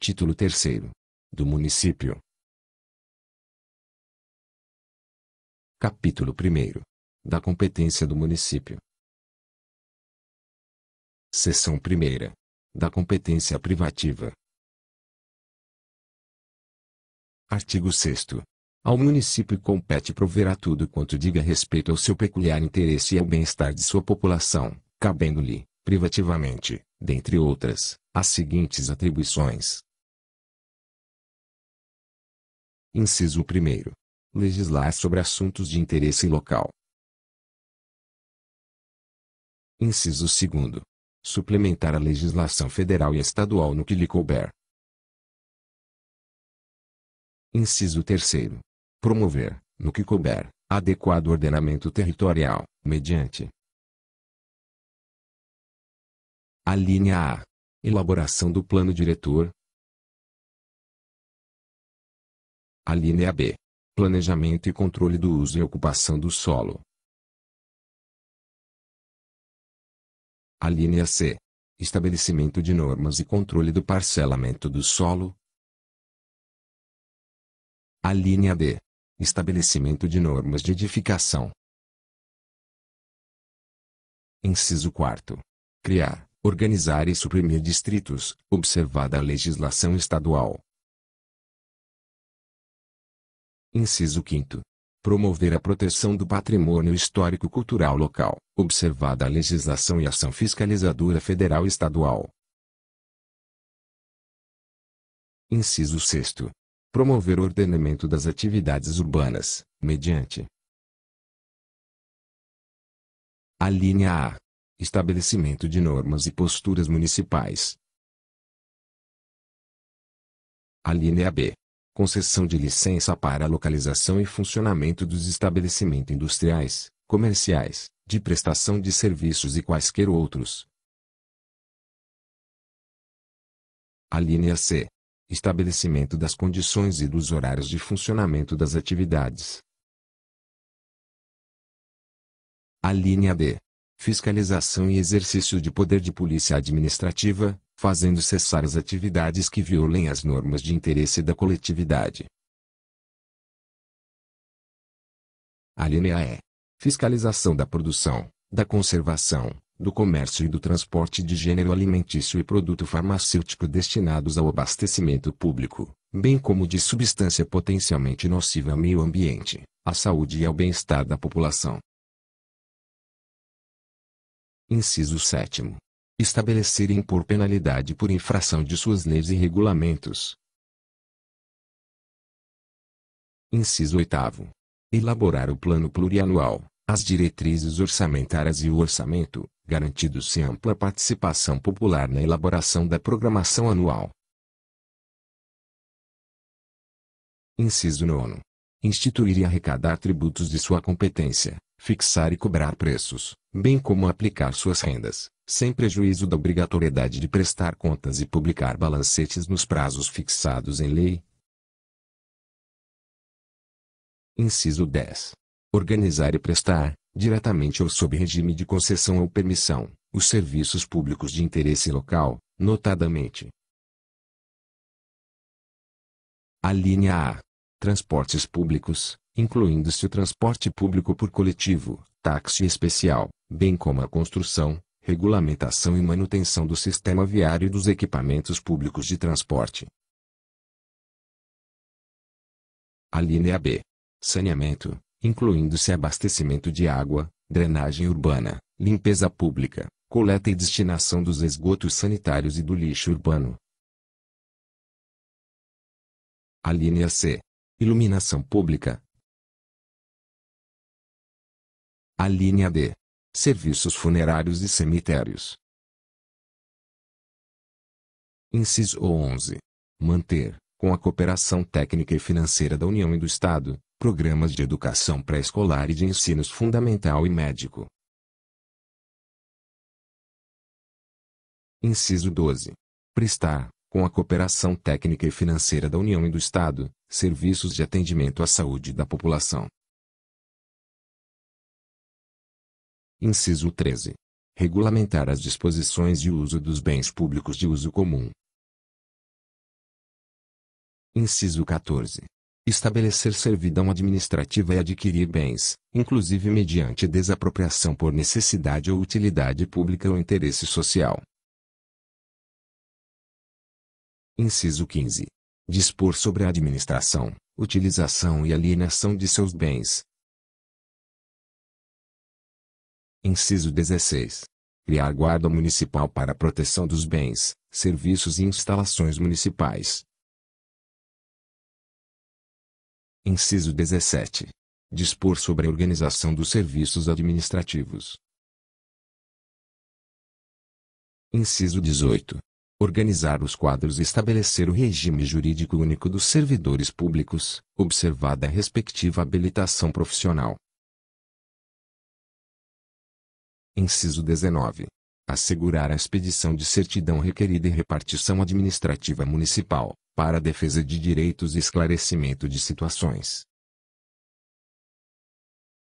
Título 3 do município. Capítulo 1 da competência do município. Seção 1 da competência privativa. Artigo 6 Ao município compete prover a tudo quanto diga respeito ao seu peculiar interesse e ao bem-estar de sua população, cabendo-lhe, privativamente, dentre outras, as seguintes atribuições: Inciso 1. Legislar sobre assuntos de interesse local. Inciso 2. Suplementar a legislação federal e estadual no que lhe couber. Inciso 3. Promover, no que couber, adequado ordenamento territorial, mediante a linha A. Elaboração do plano diretor, Alínea B. Planejamento e controle do uso e ocupação do solo. Alínea C. Estabelecimento de normas e controle do parcelamento do solo. Alínea D. Estabelecimento de normas de edificação. Inciso 4. Criar, organizar e suprimir distritos, observada a legislação estadual, Inciso 5 promover a proteção do patrimônio histórico-cultural local, observada a legislação e ação fiscalizadora federal e estadual. Inciso 6. Promover o ordenamento das atividades urbanas, mediante a linha A. Estabelecimento de normas e posturas municipais. A linha B concessão de licença para a localização e funcionamento dos estabelecimentos industriais, comerciais, de prestação de serviços e quaisquer outros. A linha C. Estabelecimento das condições e dos horários de funcionamento das atividades. A linha D. Fiscalização e exercício de poder de polícia administrativa, fazendo cessar as atividades que violem as normas de interesse da coletividade. A linha é fiscalização da produção, da conservação, do comércio e do transporte de gênero alimentício e produto farmacêutico destinados ao abastecimento público, bem como de substância potencialmente nociva ao meio ambiente, à saúde e ao bem-estar da população. Inciso 7 estabelecerem por penalidade por infração de suas leis e regulamentos. Inciso 8 elaborar o plano plurianual, as diretrizes orçamentárias e o orçamento, garantindo-se ampla participação popular na elaboração da programação anual. Inciso 9. Instituir e arrecadar tributos de sua competência, fixar e cobrar preços, bem como aplicar suas rendas, sem prejuízo da obrigatoriedade de prestar contas e publicar balancetes nos prazos fixados em lei. Inciso 10. Organizar e prestar, diretamente ou sob regime de concessão ou permissão, os serviços públicos de interesse local, notadamente. A linha A transportes públicos, incluindo-se o transporte público por coletivo, táxi especial, bem como a construção, regulamentação e manutenção do sistema viário e dos equipamentos públicos de transporte. Alínea B. Saneamento, incluindo-se abastecimento de água, drenagem urbana, limpeza pública, coleta e destinação dos esgotos sanitários e do lixo urbano. Alínea C. Iluminação pública. A linha D. Serviços funerários e cemitérios. Inciso 11. Manter, com a cooperação técnica e financeira da União e do Estado, programas de educação pré-escolar e de ensinos fundamental e médico. Inciso 12. Prestar, com a cooperação técnica e financeira da União e do Estado, serviços de atendimento à saúde da população. Inciso 13. Regulamentar as disposições de uso dos bens públicos de uso comum. Inciso 14. Estabelecer servidão administrativa e adquirir bens, inclusive mediante desapropriação por necessidade ou utilidade pública ou interesse social, Inciso 15. Dispor sobre a administração, utilização e alienação de seus bens. Inciso 16. Criar guarda municipal para a proteção dos bens, serviços e instalações municipais. Inciso 17. Dispor sobre a organização dos serviços administrativos. Inciso 18 organizar os quadros e estabelecer o regime jurídico único dos servidores públicos, observada a respectiva habilitação profissional. Inciso 19. Assegurar a expedição de certidão requerida e repartição administrativa municipal, para defesa de direitos e esclarecimento de situações,